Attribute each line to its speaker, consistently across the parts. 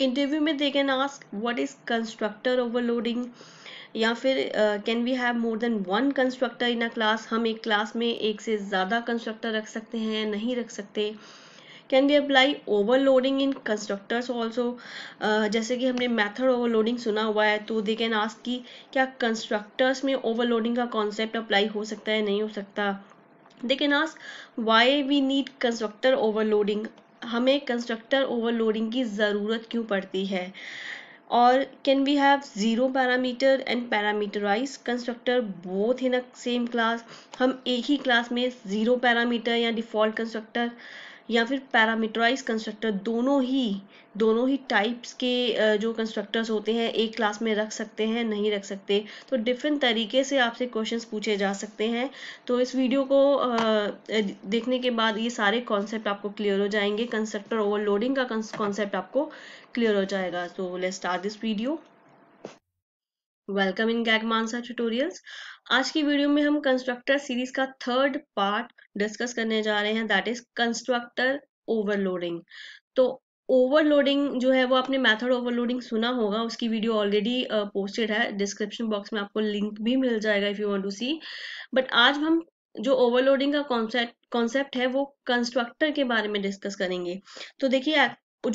Speaker 1: interview में they can ask what is constructor overloading या फिर can we have more than one constructor in a class हम एक class में एक से ज़्यादा कंस्ट्रक्टर रख सकते हैं नहीं रख सकते can we apply overloading in constructors also जैसे कि हमने मैथड ओवरलोडिंग सुना हुआ है तो दे कैन आस्क की क्या कंस्ट्रक्टर्स में ओवरलोडिंग का कॉन्सेप्ट अप्लाई हो सकता है नहीं हो सकता they can ask why we need constructor overloading हमें कंस्ट्रक्टर ओवरलोडिंग की ज़रूरत क्यों पड़ती है और can we have zero parameter and parameterise constructor बहुत ही न सेम क्लास हम एक ही क्लास में ज़ीरो पैरामीटर या डिफ़ॉल्ट कंस्ट्रक्टर या फिर पैरामीटराइज कंस्ट्रक्टर दोनों ही दोनों ही टाइप्स के जो कंस्ट्रक्टर्स होते हैं एक क्लास में रख सकते हैं नहीं रख सकते तो डिफरेंट तरीके से आपसे क्वेश्चंस पूछे जा सकते हैं तो इस वीडियो को देखने के बाद ये सारे कॉन्सेप्ट आपको क्लियर हो जाएंगे कंस्ट्रक्टर ओवरलोडिंग का कॉन्सेप्ट आपको क्लियर हो जाएगा तो let start this video welcome in गैग मानसा ट्यूटोरियल्स आज की वीडियो में हम कंस्ट्रक्टर सीरीज का थर्ड पार्ट डिस्कस करने जा रहे हैं दैट इज कंस्ट्रक्टर ओवरलोडिंग तो ओवरलोडिंग जो है वो आपने मेथड ओवरलोडिंग सुना होगा उसकी वीडियो ऑलरेडी पोस्टेड है डिस्क्रिप्शन बॉक्स में आपको लिंक भी मिल जाएगा if you want to see but आज हम जो ओवरलोडिंग का कॉन्सेप्ट कॉन्सेप्ट है वो कंस्ट्रक्टर के बारे में डिस्कस करेंगे तो देखिए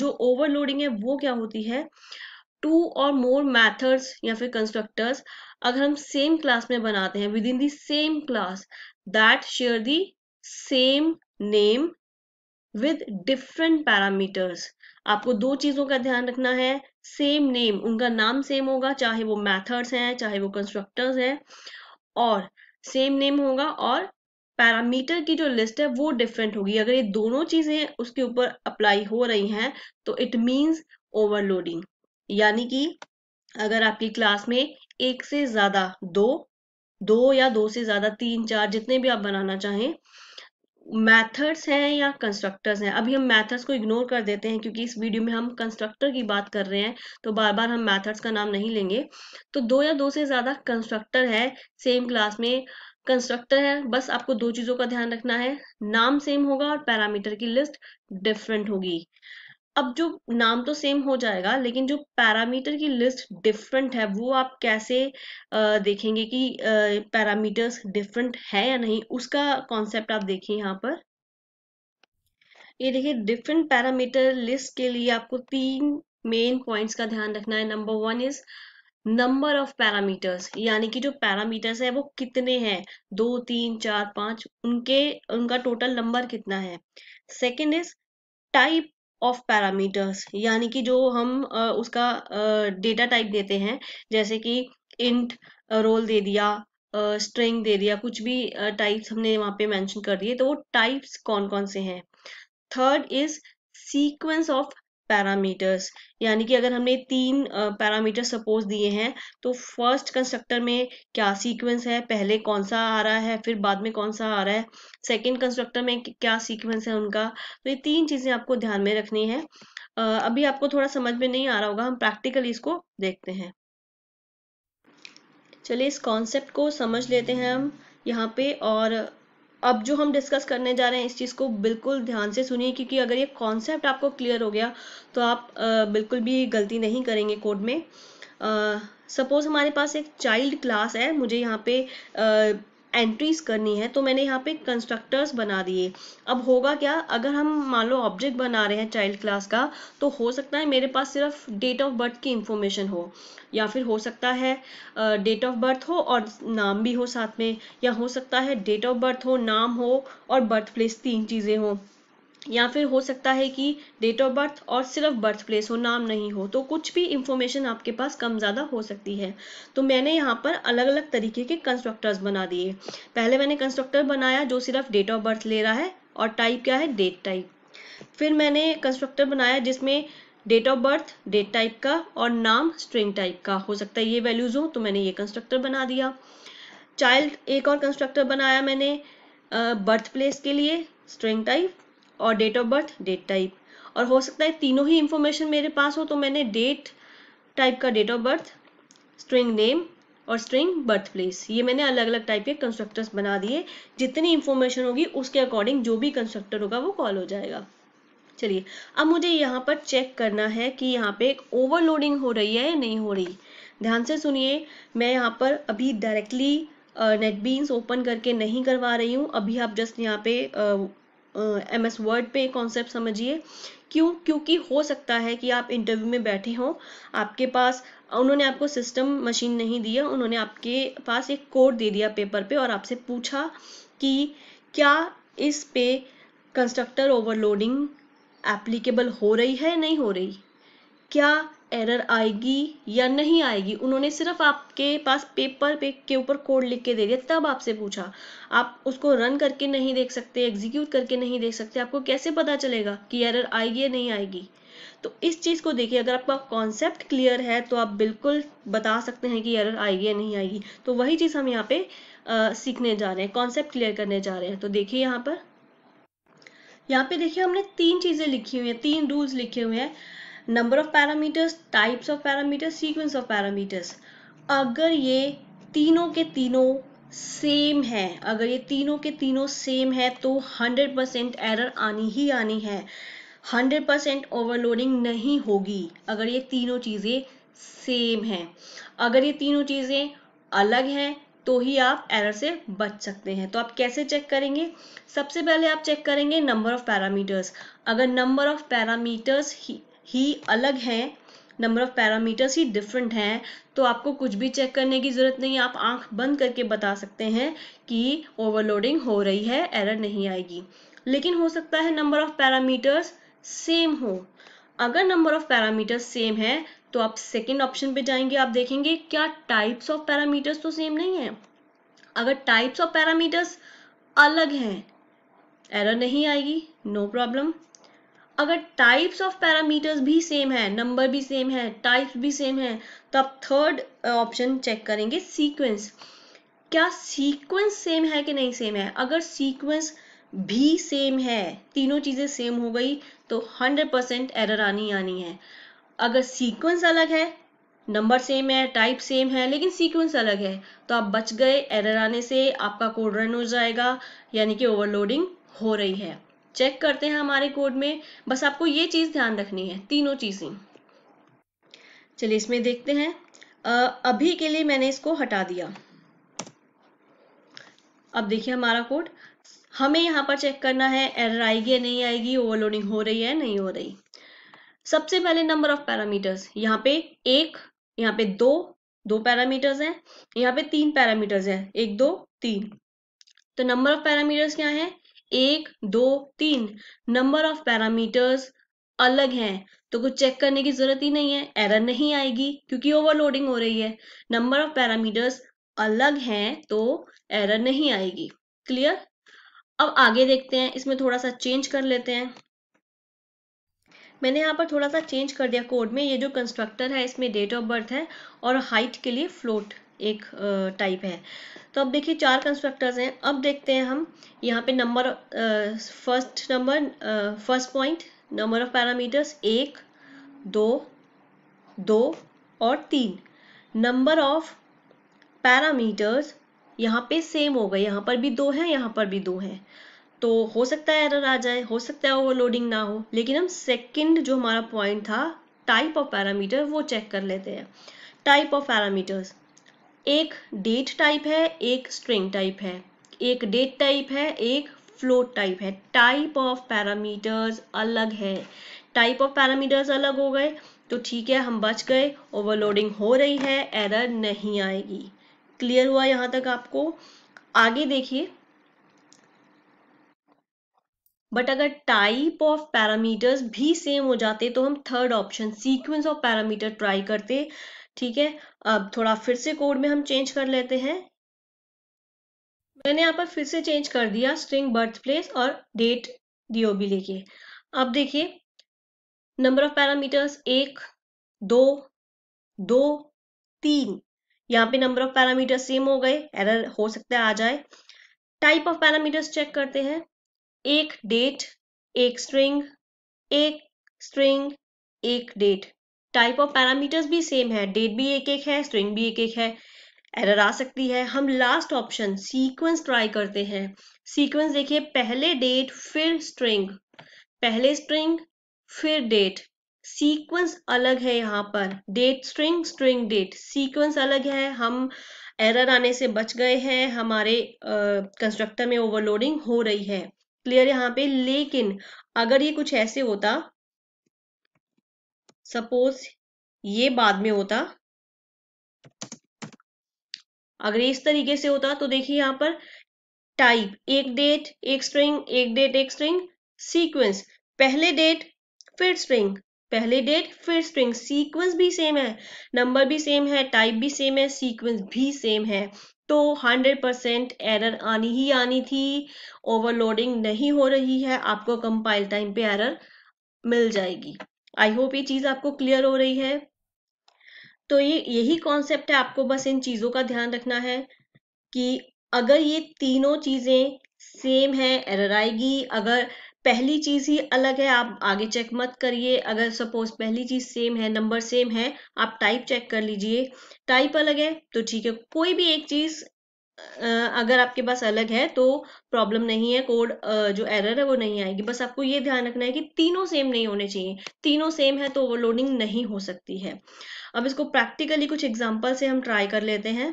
Speaker 1: जो ओवरलोडिंग है वो क्या होती है uh, टू और मोर मैथड्स या फिर कंस्ट्रक्टर्स अगर हम सेम क्लास में बनाते हैं within the same class that share the same name with different parameters आपको दो चीजों का ध्यान रखना है सेम नेम उनका नाम सेम होगा चाहे वो मैथड्स हैं चाहे वो कंस्ट्रक्टर्स हैं और सेम नेम होगा और पैरामीटर की जो लिस्ट है वो डिफरेंट होगी अगर ये दोनों चीजें उसके ऊपर अप्लाई हो रही हैं तो इट मीन्स ओवरलोडिंग यानी कि अगर आपकी क्लास में एक से ज्यादा दो दो या दो से ज्यादा तीन चार जितने भी आप बनाना चाहें मैथड्स हैं या कंस्ट्रक्टर्स हैं अभी हम मैथड्स को इग्नोर कर देते हैं क्योंकि इस वीडियो में हम कंस्ट्रक्टर की बात कर रहे हैं तो बार बार हम मैथड्स का नाम नहीं लेंगे तो दो या दो से ज्यादा कंस्ट्रक्टर है सेम क्लास में कंस्ट्रक्टर है बस आपको दो चीजों का ध्यान रखना है नाम सेम होगा और पैरामीटर की लिस्ट डिफरेंट होगी अब जो नाम तो सेम हो जाएगा लेकिन जो पैरामीटर की लिस्ट डिफरेंट है वो आप कैसे देखेंगे कि पैरामीटर्स डिफरेंट है या नहीं उसका कॉन्सेप्ट आप देखिए यहाँ पर ये देखिए डिफरेंट पैरामीटर लिस्ट के लिए आपको तीन मेन पॉइंट्स का ध्यान रखना है number one is number of parameters यानी कि जो पैरामीटर्स है वो कितने हैं दो तीन चार पांच उनके उनका टोटल नंबर कितना है second is type of parameters यानी कि जो हम उसका डेटा टाइप देते हैं जैसे कि इंट रोल दे दिया स्ट्रिंग दे दिया कुछ भी टाइप्स हमने वहां पे मेंशन कर दिए तो वो टाइप्स कौन कौन से हैं third is sequence of parameters यानी कि अगर हमने तीन पैरामीटर सपोज दिए हैं तो फर्स्ट कंस्ट्रक्टर में क्या सीक्वेंस है पहले कौन सा आ रहा है फिर बाद में कौन सा आ रहा है सेकंड कंस्ट्रक्टर में क्या सीक्वेंस है उनका तो ये तीन चीज़ें आपको ध्यान में रखनी है अभी आपको थोड़ा समझ में नहीं आ रहा होगा हम प्रैक्टिकली इसको देखते हैं चलिए इस कॉन्सेप्ट को समझ लेते हैं हम यहाँ पे और अब जो हम डिस्कस करने जा रहे हैं इस चीज़ को बिल्कुल ध्यान से सुनिए क्योंकि अगर ये कॉन्सेप्ट आपको क्लियर हो गया तो आप बिल्कुल भी गलती नहीं करेंगे कोड में सपोज हमारे पास एक चाइल्ड क्लास है मुझे यहाँ पे आ, एंट्रीज करनी है तो मैंने यहाँ पे कंस्ट्रक्टर्स बना दिए अब होगा क्या अगर हम मान लो ऑब्जेक्ट बना रहे हैं चाइल्ड क्लास का तो हो सकता है मेरे पास सिर्फ डेट ऑफ बर्थ की इंफॉर्मेशन हो या फिर हो सकता है डेट ऑफ बर्थ हो और नाम भी हो साथ में या हो सकता है डेट ऑफ बर्थ हो नाम हो और बर्थ प्लेस तीन चीज़ें हों या फिर हो सकता है कि डेट ऑफ बर्थ और सिर्फ बर्थ प्लेस हो नाम नहीं हो तो कुछ भी इंफॉर्मेशन आपके पास कम ज़्यादा हो सकती है तो मैंने यहाँ पर अलग अलग तरीके के कंस्ट्रक्टर्स बना दिए पहले मैंने कंस्ट्रक्टर बनाया जो सिर्फ डेट ऑफ बर्थ ले रहा है और टाइप क्या है डेट टाइप फिर मैंने कंस्ट्रक्टर बनाया जिसमें date of birth date type का और नाम स्ट्रिंग टाइप का हो सकता है ये वैल्यूज़ हो तो मैंने ये कंस्ट्रक्टर बना दिया चाइल्ड एक और कंस्ट्रक्टर बनाया मैंने बर्थ प्लेस के लिए स्ट्रिंग टाइप और date of birth date type और हो सकता है तीनों ही इंफॉर्मेशन मेरे पास हो तो मैंने डेट टाइप का date of birth string name और स्ट्रिंग बर्थ प्लेस ये मैंने अलग अलग टाइप के कंस्ट्रक्टर्स बना दिए जितनी इंफॉर्मेशन होगी उसके अकॉर्डिंग जो भी कंस्ट्रक्टर होगा वो कॉल हो जाएगा चलिए अब मुझे यहाँ पर चेक करना है कि यहाँ पे एक ओवरलोडिंग हो रही है या नहीं हो रही ध्यान से सुनिए मैं यहाँ पर अभी डायरेक्टली नेटबीन्स ओपन करके नहीं करवा रही हूँ अभी आप जस्ट यहाँ पे एम एस वर्ड पे कॉन्सेप्ट समझिए क्यों क्योंकि हो सकता है कि आप इंटरव्यू में बैठे हों आपके पास उन्होंने आपको सिस्टम मशीन नहीं दिया उन्होंने आपके पास एक कोड दे दिया पेपर पे और आपसे पूछा कि क्या इस पे कंस्ट्रक्टर ओवरलोडिंग एप्लीकेबल हो रही है नहीं हो रही क्या एरर आएगी या नहीं आएगी उन्होंने सिर्फ आपके पास पेपर पे के ऊपर कोड लिख के दे दिया तब आपसे पूछा आप उसको रन करके नहीं देख सकते एग्जीक्यूट करके नहीं देख सकते आपको कैसे पता चलेगा कि एरर आएगी या नहीं आएगी तो इस चीज़ को देखिए अगर आपका कॉन्सेप्ट क्लियर है तो आप बिल्कुल बता सकते हैं कि एरर आएगी या नहीं आएगी तो वही चीज़ हम यहाँ पे आ, सीखने जा रहे हैं कॉन्सेप्ट क्लियर करने जा रहे हैं तो देखिए यहाँ पर यहाँ पे देखिए हमने तीन चीज़ें लिखी हुई हैं तीन रूल्स लिखे हुए हैं number of parameters types of parameters sequence of parameters अगर ये तीनों के तीनों सेम है अगर ये तीनों के तीनों सेम है तो 100% परसेंट एरर आनी ही आनी है 100% परसेंट ओवरलोडिंग नहीं होगी अगर ये तीनों चीज़ें सेम है अगर ये तीनों चीज़ें अलग हैं तो ही आप एरर से बच सकते हैं तो आप कैसे चेक करेंगे सबसे पहले आप चेक करेंगे नंबर ऑफ पैरामीटर्स अगर नंबर ऑफ पैरामीटर्स ही अलग है नंबर ऑफ पैरामीटर्स ही डिफरेंट हैं तो आपको कुछ भी चेक करने की ज़रूरत नहीं आप आंख बंद करके बता सकते हैं कि ओवरलोडिंग हो रही है एरर नहीं आएगी लेकिन हो सकता है नंबर ऑफ पैरामीटर्स सेम हो अगर नंबर ऑफ पैरामीटर्स सेम है तो आप सेकेंड ऑप्शन पे जाएंगे आप देखेंगे क्या टाइप्स ऑफ पैरामीटर्स तो सेम नहीं है अगर टाइप्स ऑफ पैरामीटर्स अलग हैं एरर नहीं आएगी नो no प्रॉब्लम अगर टाइप्स ऑफ पैरामीटर्स भी सेम है नंबर भी सेम है टाइप्स भी सेम है तो आप थर्ड ऑप्शन चेक करेंगे सीक्वेंस क्या सीक्वेंस सेम है कि नहीं सेम है अगर सीक्वेंस भी सेम है तीनों चीजें सेम हो गई तो 100% परसेंट एरर आनी आनी है अगर सीक्वेंस अलग है नंबर सेम है टाइप सेम है लेकिन सीक्वेंस अलग है तो आप बच गए एरर आने से आपका कोड रन हो जाएगा यानी कि ओवरलोडिंग हो रही है चेक करते हैं हमारे कोड में बस आपको ये चीज़ ध्यान रखनी है तीनों चीज़ें चलिए इसमें देखते हैं अभी के लिए मैंने इसको हटा दिया अब देखिए हमारा कोड हमें यहाँ पर चेक करना है एरर आएगी या नहीं आएगी ओवरलोडिंग हो रही है नहीं हो रही सबसे पहले नंबर ऑफ पैरामीटर्स यहाँ पे एक यहाँ पे दो दो पैरामीटर्स हैं यहाँ पे तीन पैरामीटर्स हैं एक दो तीन तो नंबर ऑफ पैरामीटर्स क्या है एक दो तीन नंबर ऑफ पैरामीटर्स अलग हैं तो कुछ चेक करने की जरूरत ही नहीं है एरर नहीं आएगी क्योंकि ओवरलोडिंग हो रही है नंबर ऑफ पैरामीटर्स अलग हैं तो एरर नहीं आएगी क्लियर अब आगे देखते हैं इसमें थोड़ा सा चेंज कर लेते हैं मैंने यहाँ पर थोड़ा सा चेंज कर दिया कोड में ये जो कंस्ट्रक्टर है इसमें डेट ऑफ बर्थ है और हाइट के लिए फ्लोट एक टाइप है तो अब देखिए चार कंस्ट्रक्टर्स हैं अब देखते हैं हम यहाँ पे number first number first point number of parameters एक दो दो और तीन नंबर ऑफ पैरामीटर्स यहाँ पे सेम हो गए यहाँ पर भी दो हैं यहाँ पर भी दो हैं तो हो सकता है एरर आ जाए हो सकता है ओवरलोडिंग ना हो लेकिन हम सेकंड जो हमारा पॉइंट था टाइप ऑफ पैरामीटर वो चेक कर लेते हैं टाइप ऑफ पैरामीटर्स एक डेट टाइप है एक स्ट्रिंग टाइप है एक डेट टाइप है एक फ्लोट टाइप है टाइप ऑफ पैरामीटर्स अलग है टाइप ऑफ पैरामीटर्स अलग हो गए तो ठीक है हम बच गए ओवरलोडिंग हो रही है एरर नहीं आएगी क्लियर हुआ यहां तक आपको आगे देखिए बट अगर टाइप ऑफ पैरामीटर्स भी सेम हो जाते तो हम third option sequence of parameter try करते ठीक है अब थोड़ा फिर से कोड में हम चेंज कर लेते हैं मैंने यहाँ पर फिर से चेंज कर दिया स्ट्रिंग बर्थ प्लेस और
Speaker 2: डेट बी लेके अब देखिए नंबर ऑफ पैरामीटर्स
Speaker 1: एक दो दो तीन यहाँ पे नंबर ऑफ पैरामीटर सेम हो गए एरर हो सकता है आ जाए टाइप ऑफ पैरामीटर्स चेक करते हैं एक डेट एक स्ट्रिंग एक स्ट्रिंग एक डेट टाइप ऑफ पैरामीटर्स भी सेम है डेट भी एक एक है स्ट्रिंग भी एक एक है एरर आ सकती है हम लास्ट ऑप्शन सीक्वेंस ट्राई करते हैं सीक्वेंस देखिए पहले डेट फिर स्ट्रिंग पहले स्ट्रिंग फिर डेट सीक्वेंस अलग है यहाँ पर date string string date sequence अलग है हम एरर आने से बच गए हैं हमारे कंस्ट्रक्टर uh, में ओवरलोडिंग हो रही है क्लियर यहाँ पे लेकिन अगर ये कुछ ऐसे होता सपोज ये बाद में होता अगर इस तरीके से होता तो देखिए यहां पर टाइप एक डेट एक स्ट्रिंग एक डेट एक स्ट्रिंग सीक्वेंस पहले डेट फिर स्ट्रिंग पहले डेट फिर स्ट्रिंग सीक्वेंस भी सेम है नंबर भी सेम है टाइप भी सेम है सीक्वेंस भी सेम है तो 100% एरर आनी ही आनी थी ओवरलोडिंग नहीं हो रही है आपको कंपाइल टाइम पे एरर मिल जाएगी आई होप ये चीज आपको क्लियर हो रही है तो ये यही कॉन्सेप्ट है आपको बस इन चीजों का ध्यान रखना है कि अगर ये तीनों चीजें सेम है एरर आएगी अगर पहली चीज ही अलग है आप आगे चेक मत करिए अगर सपोज पहली चीज सेम है नंबर सेम है आप टाइप चेक कर लीजिए टाइप अलग है तो ठीक है कोई भी एक चीज अगर आपके पास अलग है तो प्रॉब्लम नहीं है कोड जो एरर है वो नहीं आएगी बस आपको ये ध्यान रखना है कि तीनों सेम नहीं होने चाहिए तीनों सेम है तो ओवरलोडिंग नहीं हो सकती है अब इसको प्रैक्टिकली कुछ एग्जाम्पल से हम ट्राई कर लेते हैं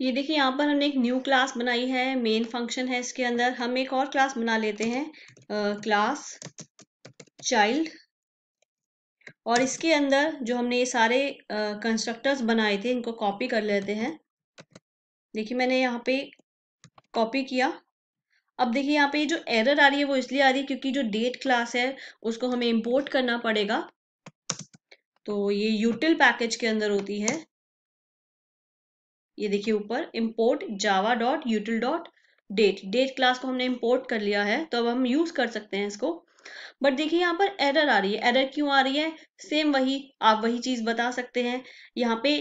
Speaker 1: ये देखिए यहाँ पर हमने एक न्यू क्लास बनाई है मेन फंक्शन है इसके अंदर हम एक और क्लास बना लेते हैं क्लास चाइल्ड और इसके अंदर जो हमने ये सारे कंस्ट्रक्टर्स बनाए थे इनको कॉपी कर लेते हैं देखिए मैंने यहाँ पे कॉपी किया अब देखिए यहाँ पे जो एरर आ रही है वो इसलिए आ रही है क्योंकि जो डेट क्लास है उसको हमें इम्पोर्ट करना पड़ेगा तो ये यूटिल पैकेज के अंदर होती है ये देखिए ऊपर import Java dot util dot date date class को हमने इम्पोर्ट कर लिया है तो अब हम यूज कर सकते हैं इसको बट देखिए यहाँ पर एरर आ रही है एरर क्यों आ रही है सेम वही आप वही चीज बता सकते हैं यहाँ पे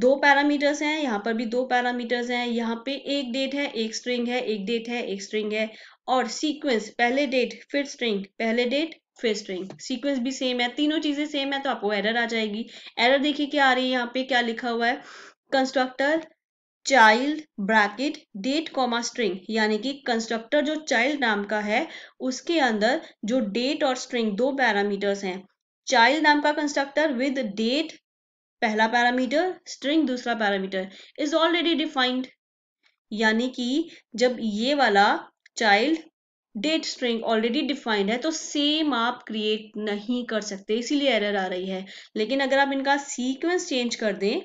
Speaker 1: दो पैरामीटर्स हैं यहाँ पर भी दो पैरामीटर्स हैं यहाँ पे एक डेट है एक स्ट्रिंग है एक डेट है एक स्ट्रिंग है और सीक्वेंस पहले डेट फिर स्ट्रिंग पहले डेट फिर स्ट्रिंग सीक्वेंस भी सेम है तीनों चीजें सेम है तो आपको एरर आ जाएगी एरर देखिए क्या आ रही है यहाँ पे क्या लिखा हुआ है constructor child bracket date comma string यानी कि कंस्ट्रक्टर जो चाइल्ड नाम का है उसके अंदर जो डेट और स्ट्रिंग दो पैरामीटर्स हैं चाइल्ड नाम का कंस्ट्रक्टर विद डेट पहला पैरामीटर स्ट्रिंग दूसरा पैरामीटर इज ऑलरेडी डिफाइंड यानी कि जब ये वाला child date string already defined है तो सेम आप क्रिएट नहीं कर सकते इसीलिए एरर आ रही है लेकिन अगर आप इनका सीक्वेंस चेंज कर दें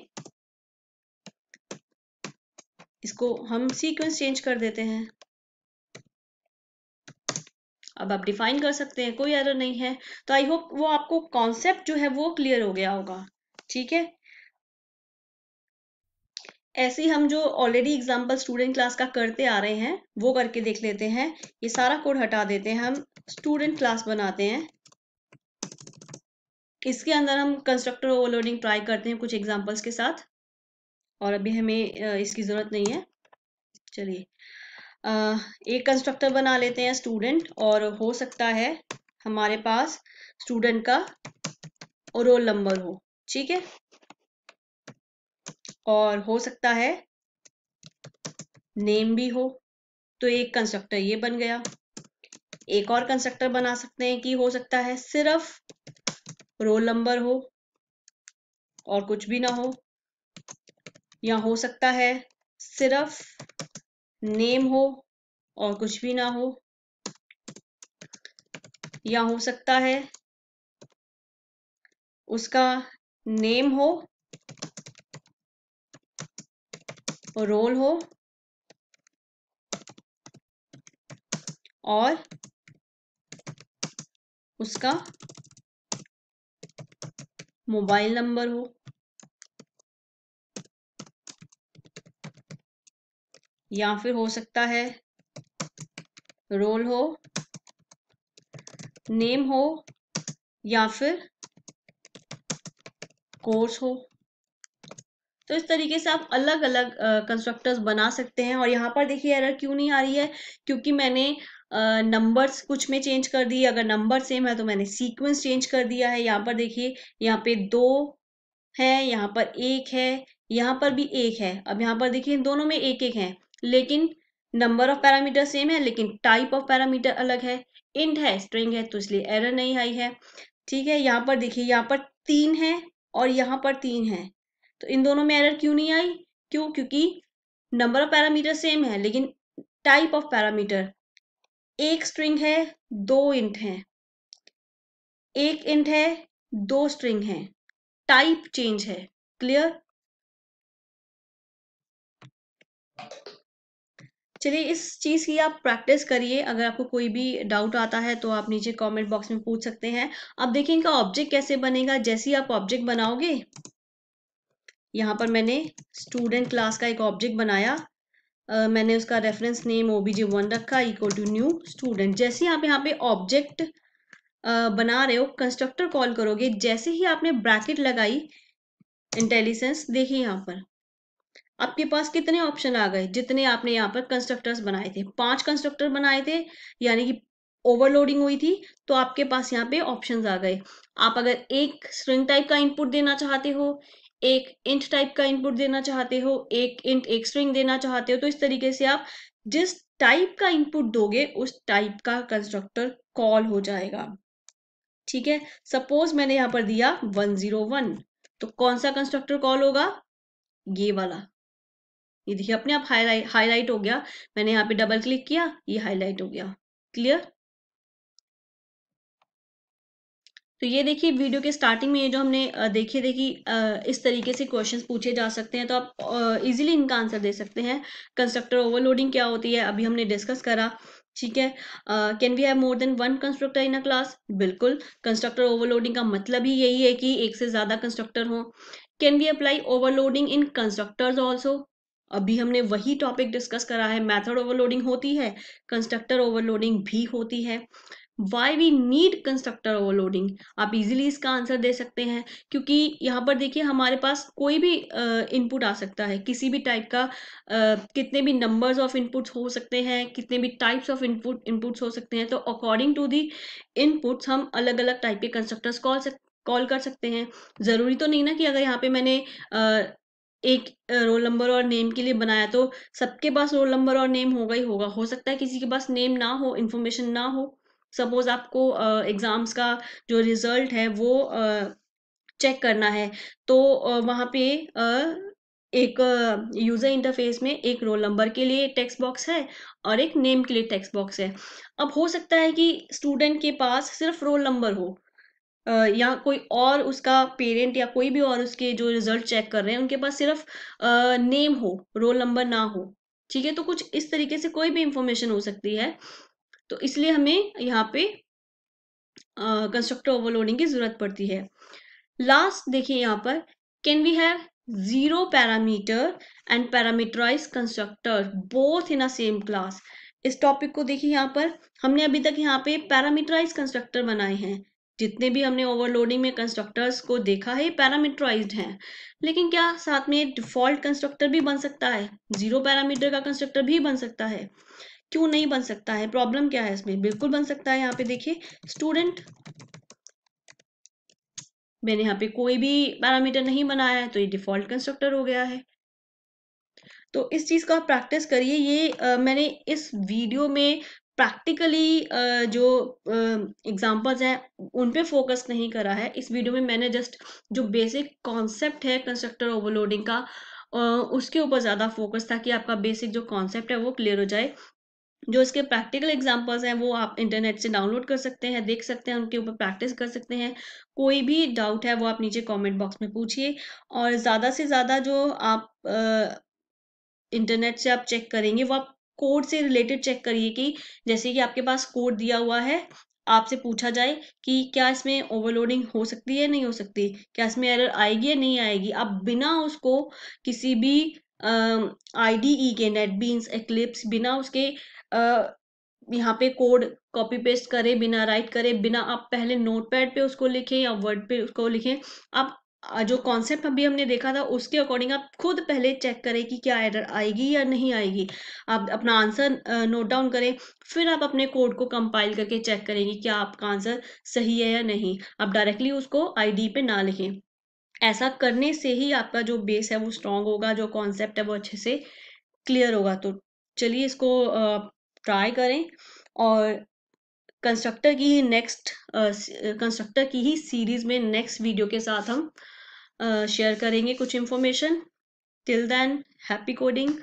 Speaker 1: इसको हम सीक्वेंस चेंज कर देते हैं अब आप डिफाइन कर सकते हैं कोई एरर नहीं है तो आई होप वो आपको कॉन्सेप्ट जो है वो क्लियर हो गया होगा ठीक है ऐसे हम जो ऑलरेडी एग्जाम्पल स्टूडेंट क्लास का करते आ रहे हैं वो करके देख लेते हैं ये सारा कोड हटा देते हैं हम स्टूडेंट क्लास बनाते हैं इसके अंदर हम कंस्ट्रक्टर ओवरलोडिंग ट्राई करते हैं कुछ एग्जाम्पल्स के साथ और अभी हमें इसकी ज़रूरत नहीं है चलिए एक कंस्ट्रक्टर बना लेते हैं स्टूडेंट और हो सकता है हमारे पास स्टूडेंट का रोल नंबर हो ठीक है और हो सकता है नेम भी हो तो एक कंस्ट्रक्टर ये बन गया एक और कंस्ट्रक्टर बना सकते हैं कि हो सकता है सिर्फ रोल नंबर हो और कुछ भी ना हो
Speaker 2: या हो सकता है सिर्फ नेम हो और कुछ भी ना हो या हो सकता है उसका नेम हो रोल हो और उसका मोबाइल नंबर हो या फिर हो सकता है रोल हो नेम हो
Speaker 1: या फिर कोर्स हो तो इस तरीके से आप अलग अलग कंस्ट्रक्टर्स बना सकते हैं और यहाँ पर देखिए एरर क्यों नहीं आ रही है क्योंकि मैंने नंबर्स uh, कुछ में चेंज कर दिए अगर नंबर सेम है तो मैंने सीक्वेंस चेंज कर दिया है यहाँ पर देखिए यहाँ पे दो है यहाँ पर एक है यहाँ पर भी एक है अब यहाँ पर देखिए दोनों में एक एक है लेकिन नंबर ऑफ पैरामीटर सेम है लेकिन टाइप ऑफ पैरामीटर अलग है इंट है स्ट्रिंग है तो इसलिए एरर नहीं आई है ठीक है यहाँ पर देखिए यहाँ पर तीन है और यहाँ पर तीन है तो इन दोनों में एरर क्यों नहीं आई क्यों क्योंकि नंबर ऑफ पैरामीटर सेम है लेकिन टाइप ऑफ पैरामीटर एक स्ट्रिंग है दो इंट है
Speaker 2: एक इंट है दो स्ट्रिंग है टाइप चेंज है क्लियर
Speaker 1: चलिए इस चीज़ की आप प्रैक्टिस करिए अगर आपको कोई भी डाउट आता है तो आप नीचे कमेंट बॉक्स में पूछ सकते हैं अब देखिए इनका ऑब्जेक्ट कैसे बनेगा जैसे ही आप ऑब्जेक्ट बनाओगे यहाँ पर मैंने स्टूडेंट क्लास का एक ऑब्जेक्ट बनाया Uh, मैंने उसका reference name O B one रखा इक्वल टू न्यू स्टूडेंट जैसे ही आप यहाँ पे ऑब्जेक्ट uh, बना रहे हो कंस्ट्रक्टर कॉल करोगे जैसे ही आपने ब्रैकेट लगाई इंटेलिजेंस देखिए यहाँ पर आपके पास कितने ऑप्शन आ गए जितने आपने यहाँ पर कंस्ट्रक्टर्स बनाए थे पांच कंस्ट्रक्टर बनाए थे यानी कि ओवरलोडिंग हुई थी तो आपके पास यहाँ पे ऑप्शंस आ गए आप अगर एक स्ट्रिंग टाइप का इनपुट देना चाहते हो एक इंट टाइप का इनपुट देना चाहते हो एक इंट एक स्ट्रिंग देना चाहते हो तो इस तरीके से आप जिस टाइप का इनपुट दोगे उस टाइप का कंस्ट्रक्टर कॉल हो जाएगा ठीक है सपोज मैंने यहाँ पर दिया वन तो कौन सा कंस्ट्रक्टर कॉल होगा ये वाला ये देखिए अपने आप हाईलाइट हाईलाइट हो गया मैंने यहाँ पे डबल क्लिक किया ये हाईलाइट हो गया क्लियर तो ये देखिए वीडियो के स्टार्टिंग में ये जो हमने देखे थे कि इस तरीके से क्वेश्चंस पूछे जा सकते हैं तो आप इजीली इनका आंसर दे सकते हैं कंस्ट्रक्टर ओवरलोडिंग क्या होती है अभी हमने डिस्कस करा ठीक है can we have more than one constructor in a class बिल्कुल कंस्ट्रक्टर ओवरलोडिंग का मतलब ही यही है कि एक से ज़्यादा कंस्ट्रक्टर हो can we apply overloading in constructors also अभी हमने वही टॉपिक डिस्कस करा है मेथड ओवरलोडिंग होती है कंस्ट्रक्टर ओवरलोडिंग भी होती है why we need constructor overloading आप इजीली इसका आंसर दे सकते हैं क्योंकि यहाँ पर देखिए हमारे पास कोई भी इनपुट आ सकता है किसी भी टाइप का uh, कितने भी नंबर्स ऑफ इनपुट्स हो सकते हैं कितने भी टाइप्स ऑफ इनपुट इनपुट्स हो सकते हैं तो अकॉर्डिंग टू दी इनपुट्स हम अलग अलग टाइप के कंस्ट्रक्टर्स कॉल कॉल कर सकते हैं ज़रूरी तो नहीं ना कि अगर यहाँ पे मैंने एक रोल नंबर और नेम के लिए बनाया तो सबके पास रोल नंबर और नेम होगा ही होगा हो सकता है किसी के पास नेम ना हो इन्फॉर्मेशन ना हो सपोज आपको एग्जाम्स का जो रिजल्ट है वो चेक करना है तो वहाँ पे एक यूज़र इंटरफेस में एक रोल नंबर के लिए टेक्स्ट बॉक्स है और एक नेम के लिए टेक्स्ट बॉक्स है अब हो सकता है कि स्टूडेंट के पास सिर्फ रोल नंबर हो या कोई और उसका पेरेंट या कोई भी और उसके जो रिजल्ट चेक कर रहे हैं उनके पास सिर्फ नेम हो रोल नंबर ना हो ठीक है तो कुछ इस तरीके से कोई भी इंफॉर्मेशन हो सकती है तो इसलिए हमें यहाँ पे कंस्ट्रक्टर ओवरलोडिंग की जरूरत पड़ती है लास्ट देखिए यहाँ पर can we have zero parameter and parameterise constructor both in a same class इस टॉपिक को देखिए यहाँ पर हमने अभी तक यहाँ पे पैरामीटराइज कंस्ट्रक्टर बनाए हैं जितने भी हमने ओवरलोडिंग में कंस्ट्रक्टर्स को देखा है पैरामीटराइज हैं लेकिन क्या साथ में डिफॉल्ट कंस्ट्रक्टर भी बन सकता है जीरो पैरामीटर का कंस्ट्रक्टर भी बन सकता है क्यों नहीं बन सकता है प्रॉब्लम क्या है इसमें बिल्कुल बन सकता है यहाँ पे देखिए स्टूडेंट मैंने यहाँ पे कोई भी पैरामीटर नहीं बनाया है तो ये डिफॉल्ट कंस्ट्रक्टर हो गया है तो इस चीज़ का प्रैक्टिस करिए ये आ, मैंने इस वीडियो में प्रैक्टिकली uh, जो एग्जांपल्स uh, हैं उन पे फोकस नहीं करा है इस वीडियो में मैंने जस्ट जो बेसिक कॉन्सेप्ट है कंस्ट्रक्टर ओवरलोडिंग का uh, उसके ऊपर ज़्यादा फोकस था कि आपका बेसिक जो कॉन्सेप्ट है वो क्लियर हो जाए जो इसके प्रैक्टिकल एग्जांपल्स हैं वो आप इंटरनेट से डाउनलोड कर सकते हैं देख सकते हैं उनके ऊपर प्रैक्टिस कर सकते हैं कोई भी डाउट है वो आप नीचे कमेंट बॉक्स में पूछिए और ज़्यादा से ज़्यादा जो आप इंटरनेट से आप चेक करेंगे वो आप कोड से रिलेटेड चेक करिए कि जैसे कि आपके पास कोड दिया हुआ है आपसे पूछा जाए कि क्या इसमें ओवरलोडिंग हो सकती है नहीं हो सकती क्या इसमें एरर आएगी या नहीं आएगी आप बिना उसको किसी भी आई डी ई के नेट बीन्स एक्लिप्स बिना उसके uh, यहाँ पे कोड कॉपी पेस्ट करें बिना राइट करें बिना आप पहले नोटपैड पे उसको लिखें या वर्ड पे उसको लिखें आप जो कॉन्सेप्ट अभी हमने देखा था उसके अकॉर्डिंग आप खुद पहले चेक करें कि क्या एरर आएगी या नहीं आएगी आप अपना आंसर नोट डाउन करें फिर आप अपने कोड को कंपाइल करके चेक करेंगे क्या आपका आंसर सही है या नहीं आप डायरेक्टली उसको आईडी पे ना लिखें ऐसा करने से ही आपका जो बेस है वो स्ट्रांग होगा जो कॉन्सेप्ट है वो अच्छे से क्लियर होगा तो चलिए इसको ट्राई करें और कंस्ट्रक्टर की ही नेक्स्ट कंस्ट्रक्टर की ही सीरीज में नेक्स्ट वीडियो के साथ हम शेयर करेंगे कुछ information
Speaker 2: till then happy coding